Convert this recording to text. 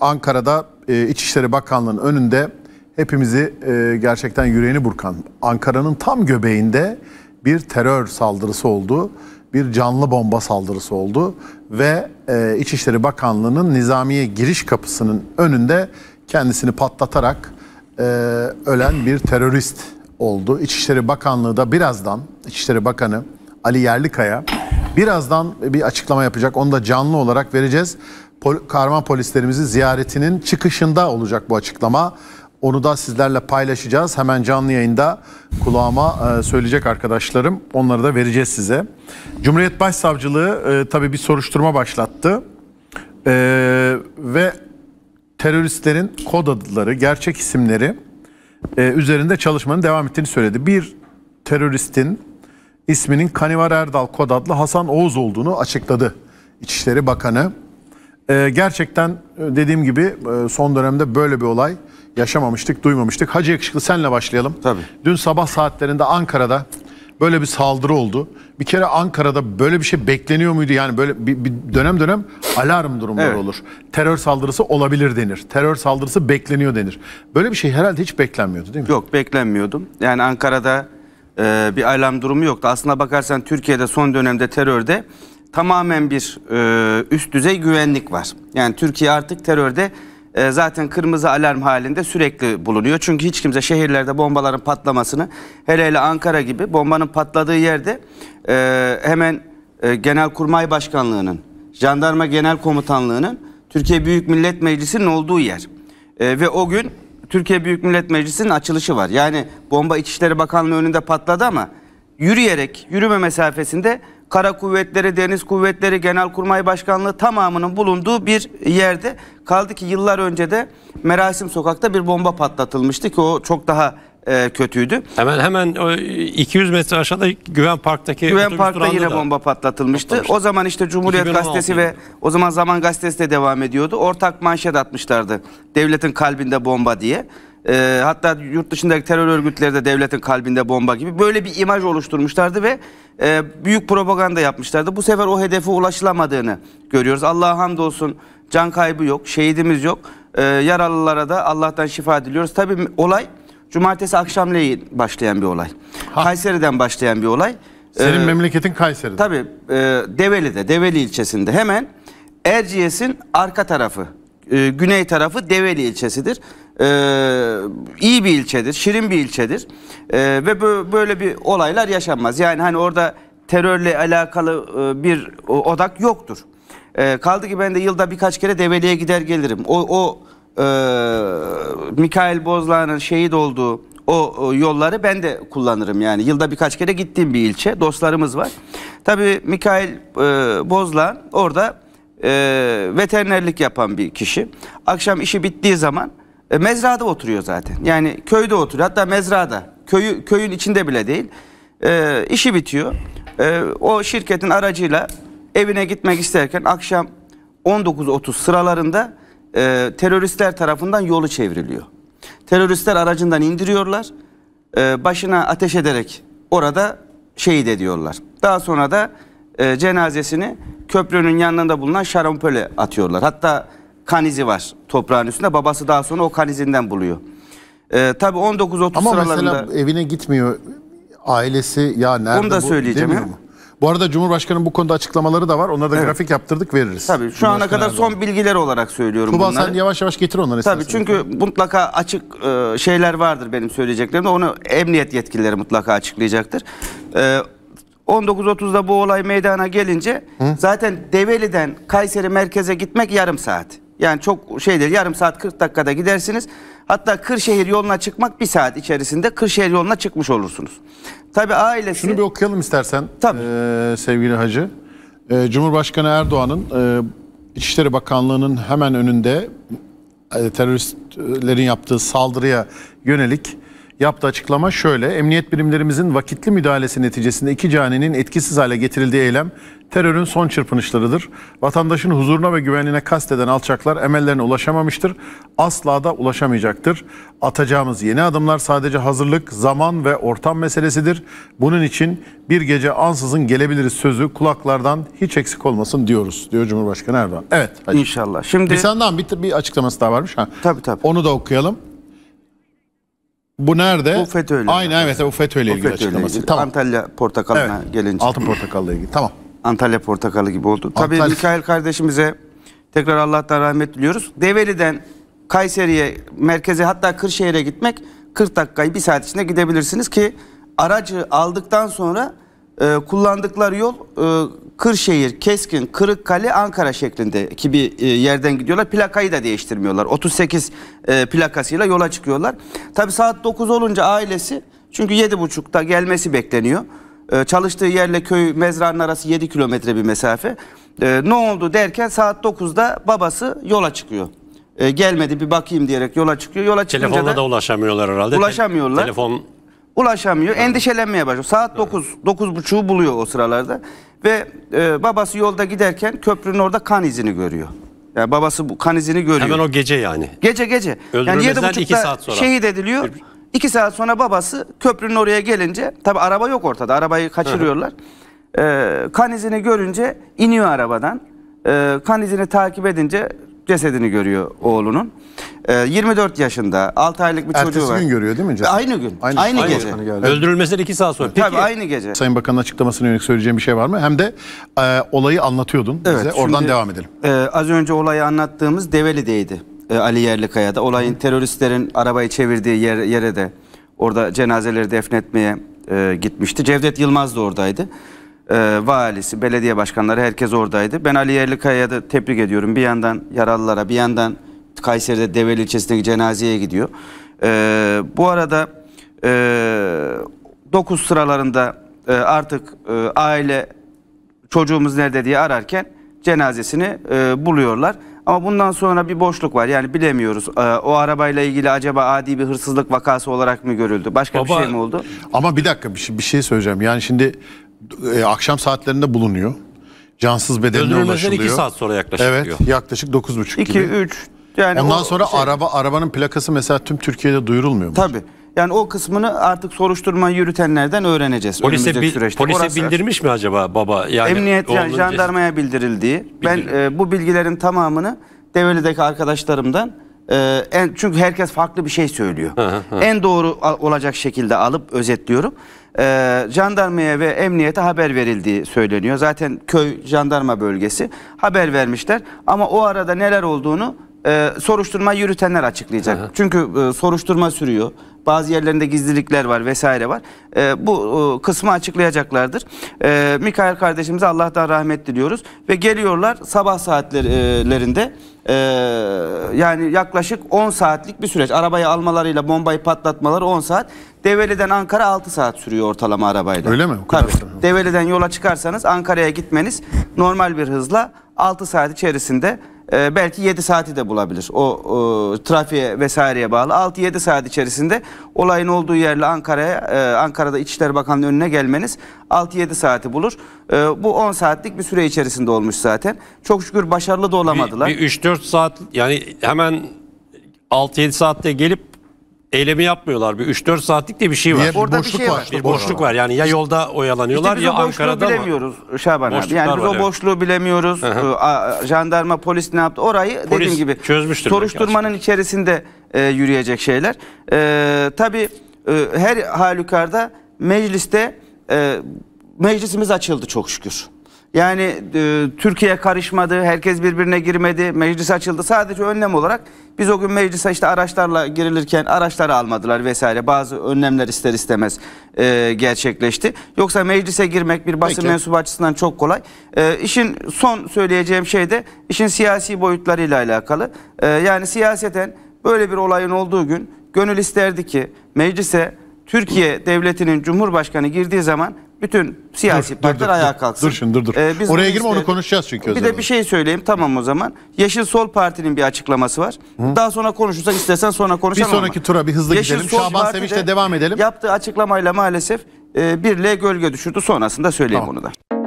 Ankara'da e, İçişleri Bakanlığı'nın önünde hepimizi e, gerçekten yüreğini burkan Ankara'nın tam göbeğinde bir terör saldırısı oldu. Bir canlı bomba saldırısı oldu ve e, İçişleri Bakanlığı'nın nizamiye giriş kapısının önünde kendisini patlatarak e, ölen bir terörist oldu. İçişleri Bakanlığı da birazdan İçişleri Bakanı Ali Yerlikaya birazdan bir açıklama yapacak. Onu da canlı olarak vereceğiz pol, kahraman polislerimizin ziyaretinin çıkışında olacak bu açıklama. Onu da sizlerle paylaşacağız. Hemen canlı yayında kulağıma e, söyleyecek arkadaşlarım. Onları da vereceğiz size. Cumhuriyet Başsavcılığı e, tabii bir soruşturma başlattı. E, ve teröristlerin kod adıları gerçek isimleri e, üzerinde çalışmanın devam ettiğini söyledi. Bir teröristin isminin Kanivar Erdal kod adlı Hasan Oğuz olduğunu açıkladı İçişleri Bakanı. Ee, gerçekten e, dediğim gibi e, son dönemde böyle bir olay yaşamamıştık, duymamıştık. Hacı Yakışıklı senle başlayalım. Tabii. Dün sabah saatlerinde Ankara'da böyle bir saldırı oldu. Bir kere Ankara'da böyle bir şey bekleniyor muydu? Yani böyle bir, bir dönem dönem alarm durumları evet. olur. Terör saldırısı olabilir denir. Terör saldırısı bekleniyor denir. Böyle bir şey herhalde hiç beklenmiyordu değil mi? Yok beklenmiyordum. Yani Ankara'da e, bir alarm durumu yoktu. Aslına bakarsan Türkiye'de son dönemde terörde tamamen bir e, üst düzey güvenlik var. Yani Türkiye artık terörde e, zaten kırmızı alarm halinde sürekli bulunuyor. Çünkü hiç kimse şehirlerde bombaların patlamasını hele hele Ankara gibi bombanın patladığı yerde e, hemen e, Genelkurmay Başkanlığı'nın, Jandarma Genel Komutanlığı'nın, Türkiye Büyük Millet Meclisi'nin olduğu yer. E, ve o gün Türkiye Büyük Millet Meclisi'nin açılışı var. Yani bomba İçişleri Bakanlığı önünde patladı ama yürüyerek, yürüme mesafesinde Kara Kuvvetleri, Deniz Kuvvetleri, Genelkurmay Başkanlığı tamamının bulunduğu bir yerde. Kaldı ki yıllar önce de Merasim Sokak'ta bir bomba patlatılmıştı ki o çok daha e, kötüydü. Hemen hemen o 200 metre aşağıda Güven Park'taki Güven Park'ta yine da bomba patlatılmıştı. Patlamıştı. O zaman işte Cumhuriyet Gazetesi ve o zaman Zaman Gazetesi de devam ediyordu. Ortak manşet atmışlardı. Devletin kalbinde bomba diye. E, hatta yurt dışındaki terör örgütleri de devletin kalbinde bomba gibi böyle bir imaj oluşturmuşlardı ve e, büyük propaganda yapmışlardı. Bu sefer o hedefe ulaşılamadığını görüyoruz. Allah'a hamdolsun can kaybı yok, şehidimiz yok. E, yaralılara da Allah'tan şifa diliyoruz. Tabii olay cumartesi akşamleyin başlayan bir olay. Ha. Kayseri'den başlayan bir olay. Senin ee, memleketin Kayseri'de. Tabii e, Develi'de, Develi ilçesinde hemen Erciyes'in arka tarafı e, güney tarafı Develi ilçesidir. E, iyi bir ilçedir, şirin bir ilçedir. E, ve böyle bir olaylar yaşanmaz. Yani hani orada terörle alakalı e, bir odak yoktur. E, kaldı ki ben de yılda birkaç kere Develi'ye gider gelirim. O, o e, Mikail Bozlağ'ın şehit olduğu o, o yolları ben de kullanırım yani. Yılda birkaç kere gittiğim bir ilçe. Dostlarımız var. Tabii Mikail e, Bozlağ orada e, veterinerlik yapan bir kişi. Akşam işi bittiği zaman e, mezrada oturuyor zaten. Yani köyde oturuyor. Hatta mezrada. Köyü, köyün içinde bile değil. E, işi bitiyor. E, o şirketin aracıyla evine gitmek isterken akşam 19.30 sıralarında e, teröristler tarafından yolu çevriliyor. Teröristler aracından indiriyorlar. E, başına ateş ederek orada şehit ediyorlar. Daha sonra da e, cenazesini köprünün yanında bulunan şarampole atıyorlar. Hatta kanizi var toprağın üstünde. Babası daha sonra o kanizinden buluyor. Ee, tabii 19-30 Ama sıralarında... mesela evine gitmiyor ailesi ya nerede Onu da bu söyleyeceğim. Bu arada Cumhurbaşkanı'nın bu konuda açıklamaları da var. Onlara da Evet. grafik yaptırdık veririz. Tabii şu ana kadar son bilgiler olarak söylüyorum Tuba bunları. sen yavaş yavaş getir onları Tabii istersen. çünkü mutlaka açık e, şeyler vardır benim söyleyeceklerimde. Onu emniyet yetkilileri mutlaka açıklayacaktır. E, 19.30'da bu olay meydana gelince Hı? zaten Develi'den Kayseri merkeze gitmek yarım saat. Yani çok şey değil yarım saat 40 dakikada gidersiniz. Hatta Kırşehir yoluna çıkmak bir saat içerisinde Kırşehir yoluna çıkmış olursunuz. Tabi ailesi... Şunu bir okuyalım istersen Tabii. E, sevgili hacı. E, Cumhurbaşkanı Erdoğan'ın e, İçişleri Bakanlığı'nın hemen önünde e, teröristlerin yaptığı saldırıya yönelik yaptığı açıklama şöyle. Emniyet birimlerimizin vakitli müdahalesi neticesinde iki caninin etkisiz hale getirildiği eylem terörün son çırpınışlarıdır. Vatandaşın huzuruna ve güvenliğine kasteden alçaklar emellerine ulaşamamıştır. Asla da ulaşamayacaktır. Atacağımız yeni adımlar sadece hazırlık, zaman ve ortam meselesidir. Bunun için bir gece ansızın gelebiliriz sözü kulaklardan hiç eksik olmasın diyoruz diyor Cumhurbaşkanı Erdoğan. Evet. Hacı. İnşallah. Şimdi bir senden bir, bir açıklaması daha varmış ha. Tabii tabii. Onu da okuyalım. Bu nerede? Bu FETÖ'yle. Aynen yani. bu FETÖ'yle ilgili FETÖ açıklaması. Ilgili. Tamam. Antalya portakalına evet. gelince. Altın portakalıyla ilgili. Tamam. Antalya portakalı gibi oldu. Antalya... Tabii Mikail kardeşimize tekrar Allah'tan rahmet diliyoruz. Develi'den Kayseri'ye, merkeze hatta Kırşehir'e gitmek 40 dakikayı bir saat içinde gidebilirsiniz ki aracı aldıktan sonra e, kullandıkları yol e, Kırşehir, Keskin, Kırıkkale, Ankara şeklindeki bir e, yerden gidiyorlar. Plakayı da değiştirmiyorlar. 38 e, plakasıyla yola çıkıyorlar. Tabii saat 9 olunca ailesi çünkü 7.30'da gelmesi bekleniyor. E, çalıştığı yerle köy mezranın arası 7 kilometre bir mesafe. Ne oldu derken saat 9'da babası yola çıkıyor gelmedi bir bakayım diyerek yola çıkıyor. Yola Telefonla da, da ulaşamıyorlar herhalde. Ulaşamıyorlar. Telefon ulaşamıyor. Endişelenmeye başlıyor. Saat evet. 9 9.30'u buluyor o sıralarda. Ve e, babası yolda giderken köprünün orada kan izini görüyor. Yani babası bu kan izini görüyor. Hemen o gece yani. Gece gece. Yani yedi Öldürülmezden iki buçukta saat sonra. şehit ediliyor. İki saat sonra babası köprünün oraya gelince tabi araba yok ortada arabayı kaçırıyorlar. Ee, kan izini görünce iniyor arabadan. Ee, kan izini takip edince cesedini görüyor oğlunun. E, ee, 24 yaşında 6 aylık bir Ertesi çocuğu var. Ertesi gün görüyor değil mi? Canım? Aynı gün. Aynı, aynı, gece. Aynı Öldürülmesinden 2 saat sonra. Peki, Tabii aynı gece. Sayın Bakan'ın açıklamasına yönelik söyleyeceğim bir şey var mı? Hem de e, olayı anlatıyordun evet, Şimdi, Oradan devam edelim. E, az önce olayı anlattığımız Develi'deydi. E, Ali Yerlikaya'da. Olayın Hı. teröristlerin arabayı çevirdiği yer, yere de orada cenazeleri defnetmeye e, gitmişti. Cevdet Yılmaz da oradaydı e, valisi, belediye başkanları herkes oradaydı. Ben Ali Yerlikaya'ya da tebrik ediyorum. Bir yandan yaralılara, bir yandan Kayseri'de Develi ilçesindeki cenazeye gidiyor. E, bu arada e, 9 sıralarında e, artık e, aile çocuğumuz nerede diye ararken cenazesini e, buluyorlar. Ama bundan sonra bir boşluk var. Yani bilemiyoruz. Ee, o arabayla ilgili acaba adi bir hırsızlık vakası olarak mı görüldü? Başka Baba, bir şey mi oldu? Ama bir dakika bir şey, bir şey söyleyeceğim. Yani şimdi e, akşam saatlerinde bulunuyor. Cansız bedenine Öldürülmeden ulaşılıyor. 2 saat sonra yaklaşık evet, diyor. yaklaşık 9.30 gibi. 2 3 yani Ondan o, sonra şey, araba arabanın plakası mesela tüm Türkiye'de duyurulmuyor mu? Tabii. Yani o kısmını artık soruşturma yürütenlerden öğreneceğiz. Polise, bil, polise bildirmiş mi acaba baba? Yani emniyet yani jandarmaya bildirildiği. Bildirim. Ben e, bu bilgilerin tamamını Develi'deki arkadaşlarımdan ee, en çünkü herkes farklı bir şey söylüyor. Hı hı. En doğru olacak şekilde alıp özetliyorum. Ee, jandarmaya ve emniyete haber verildiği söyleniyor. Zaten köy jandarma bölgesi haber vermişler ama o arada neler olduğunu e, soruşturma yürütenler açıklayacak. Hı hı. Çünkü e, soruşturma sürüyor. Bazı yerlerinde gizlilikler var vesaire var. E, bu e, kısmı açıklayacaklardır. E, Mikail kardeşimize Allah'tan rahmet diliyoruz. Ve geliyorlar sabah saatlerinde e, yani yaklaşık 10 saatlik bir süreç. Arabayı almalarıyla bombayı patlatmaları 10 saat. Develi'den Ankara 6 saat sürüyor ortalama arabayla. Öyle mi? Tabii. Develi'den yola çıkarsanız Ankara'ya gitmeniz normal bir hızla 6 saat içerisinde e, belki 7 saati de bulabilir. O e, trafiğe vesaireye bağlı. 6-7 saat içerisinde olayın olduğu yerle Ankara'ya, e, Ankara'da İçişleri Bakanlığı önüne gelmeniz 6-7 saati bulur. E, bu 10 saatlik bir süre içerisinde olmuş zaten. Çok şükür başarılı da olamadılar. Bir, bir 3-4 saat yani hemen 6-7 saatte gelip eylemi yapmıyorlar. Bir 3-4 saatlik de bir şey var. Bir Orada bir boşluk şey var. Bir boşluk var. Yani ya yolda oyalanıyorlar işte ya Ankara'da mı? biz o boşluğu bilemiyoruz Şaban abi. Yani biz o yani. boşluğu bilemiyoruz. Hı -hı. Ee, jandarma, polis ne yaptı? Orayı polis dediğim gibi çözmüştür soruşturmanın içerisinde e, yürüyecek şeyler. E, tabii e, her halükarda mecliste e, meclisimiz açıldı çok şükür. Yani e, Türkiye karışmadı, herkes birbirine girmedi, meclis açıldı. Sadece önlem olarak biz o gün meclise işte araçlarla girilirken araçları almadılar vesaire. Bazı önlemler ister istemez e, gerçekleşti. Yoksa meclise girmek bir basın Peki. mensubu açısından çok kolay. E, işin son söyleyeceğim şey de işin siyasi boyutlarıyla alakalı. E, yani siyaseten böyle bir olayın olduğu gün gönül isterdi ki meclise Türkiye devletinin Cumhurbaşkanı girdiği zaman bütün siyasi dur, partiler dur, ayağa kalksın. Dur şimdi dur dur. Ee, biz Oraya girme onu konuşacağız çünkü. Bir de bir şey söyleyeyim tamam o zaman. Yeşil Sol Parti'nin bir açıklaması var. Hı? Daha sonra konuşursak istersen sonra konuşalım. Bir sonraki ama. tura bir hızlı Yeşil gidelim. Sol Şaban Sevinç'le devam edelim. Yaptığı açıklamayla maalesef e, birliğe gölge düşürdü. Sonrasında söyleyeyim tamam. onu da.